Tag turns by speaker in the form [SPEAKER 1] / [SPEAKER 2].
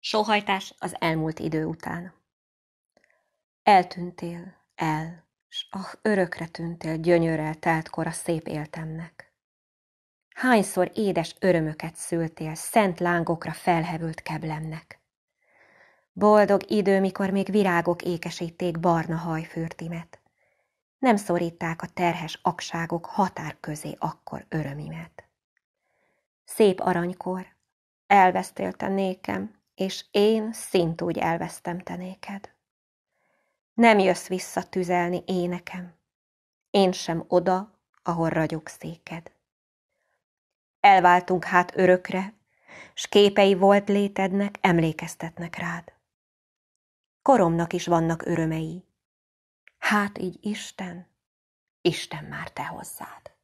[SPEAKER 1] Sóhajtás az elmúlt idő után. Eltűntél, el, s ah, örökre tűntél gyönyörrel kor a szép éltemnek. Hányszor édes örömöket szültél szent lángokra felhevült keblemnek. Boldog idő, mikor még virágok ékesíték barna hajfürtimet. Nem szorítták a terhes akságok határ közé akkor örömimet. Szép aranykor, elvesztélte nékem, és én szint úgy elvesztem te néked. Nem jössz vissza tüzelni énekem, én sem oda, ahol ragyog széked. Elváltunk hát örökre, s képei volt létednek emlékeztetnek rád. Koromnak is vannak örömei, hát így Isten, Isten már te hozzád.